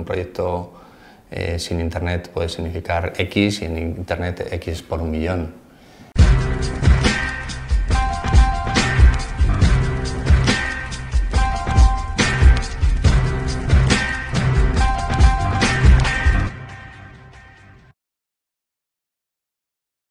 Un proyecto eh, sin Internet puede significar X y en Internet X por un millón.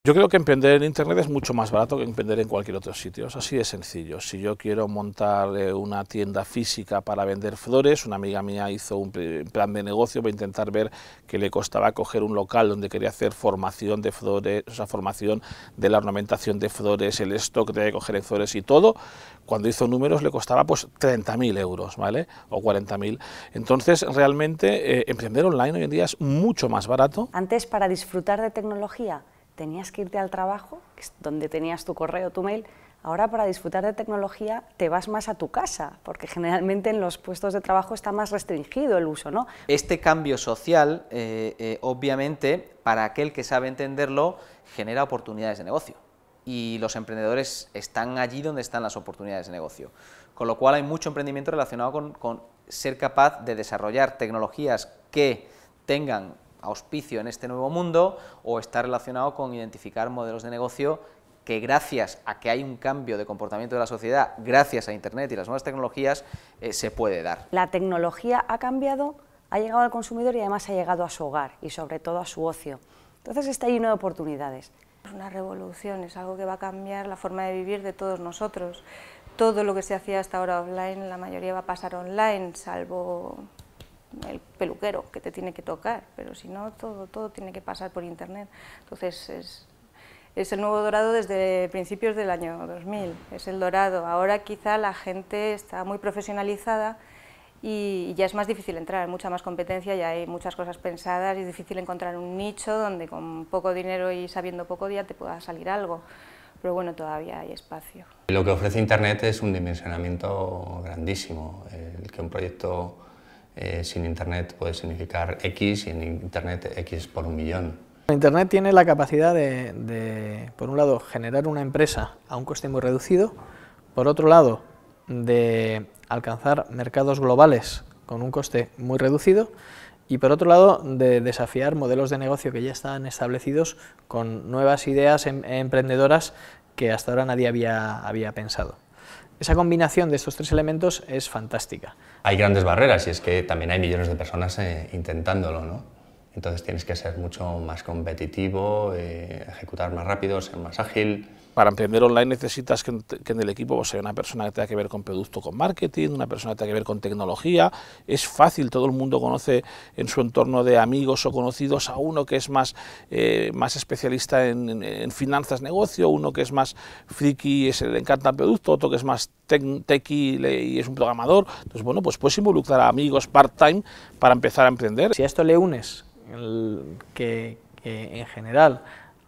Yo creo que emprender en Internet es mucho más barato que emprender en cualquier otro sitio, es así de sencillo. Si yo quiero montar eh, una tienda física para vender flores, una amiga mía hizo un plan de negocio para intentar ver que le costaba coger un local donde quería hacer formación de flores, o sea, formación de la ornamentación de flores, el stock de coger flores y todo. Cuando hizo números le costaba pues 30.000 euros, ¿vale? O 40.000. Entonces, realmente, eh, emprender online hoy en día es mucho más barato. Antes, para disfrutar de tecnología, tenías que irte al trabajo, donde tenías tu correo, tu mail. Ahora para disfrutar de tecnología te vas más a tu casa, porque generalmente en los puestos de trabajo está más restringido el uso, ¿no? Este cambio social, eh, eh, obviamente, para aquel que sabe entenderlo, genera oportunidades de negocio. Y los emprendedores están allí donde están las oportunidades de negocio. Con lo cual hay mucho emprendimiento relacionado con ser capaz de desarrollar tecnologías que tengan auspicio en este nuevo mundo o está relacionado con identificar modelos de negocio que gracias a que hay un cambio de comportamiento de la sociedad, gracias a Internet y las nuevas tecnologías, eh, se puede dar. La tecnología ha cambiado, ha llegado al consumidor y además ha llegado a su hogar y sobre todo a su ocio. Entonces está lleno de oportunidades. Es una revolución, es algo que va a cambiar la forma de vivir de todos nosotros. Todo lo que se hacía hasta ahora offline, la mayoría va a pasar online, salvo el peluquero que te tiene que tocar, pero si no, todo, todo tiene que pasar por Internet. Entonces, es, es el nuevo dorado desde principios del año 2000, es el dorado. Ahora quizá la gente está muy profesionalizada y ya es más difícil entrar, mucha más competencia, ya hay muchas cosas pensadas y es difícil encontrar un nicho donde con poco dinero y sabiendo poco día te pueda salir algo. Pero bueno, todavía hay espacio. Lo que ofrece Internet es un dimensionamiento grandísimo. El que un proyecto eh, sin Internet puede significar X y Internet X por un millón. Internet tiene la capacidad de, por un lado, generar una empresa a un coste muy reducido, por otro lado, de alcanzar mercados globales con un coste muy reducido y por otro lado de desafiar modelos de negocio que ya están establecidos con nuevas ideas em, emprendedoras que hasta ahora nadie había pensado esa combinación de estos tres elementos es fantástica. Hay grandes barreras y es que también hay millones de personas eh, intentándolo, ¿no? Entonces tienes que ser mucho más competitivo, eh, ejecutar más rápido, ser más ágil. Para emprender online necesitas que, en el equipo o sea una persona que tenga que ver con producto, con marketing, una persona que tenga que ver con tecnología. Es fácil, todo el mundo conoce en su entorno de amigos o conocidos a uno que es más, eh, más especialista en, finanzas, negocio, uno que es más friki, y le encanta el producto, otro que es más tech, y es un programador. Entonces, bueno, pues puedes involucrar a amigos part-time para empezar a emprender. Si a esto le unes que, que en general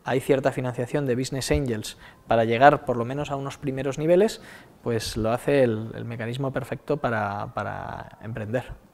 hay cierta financiación de business angels para llegar por lo menos a unos primeros niveles, pues lo hace el, el mecanismo perfecto para, para emprender.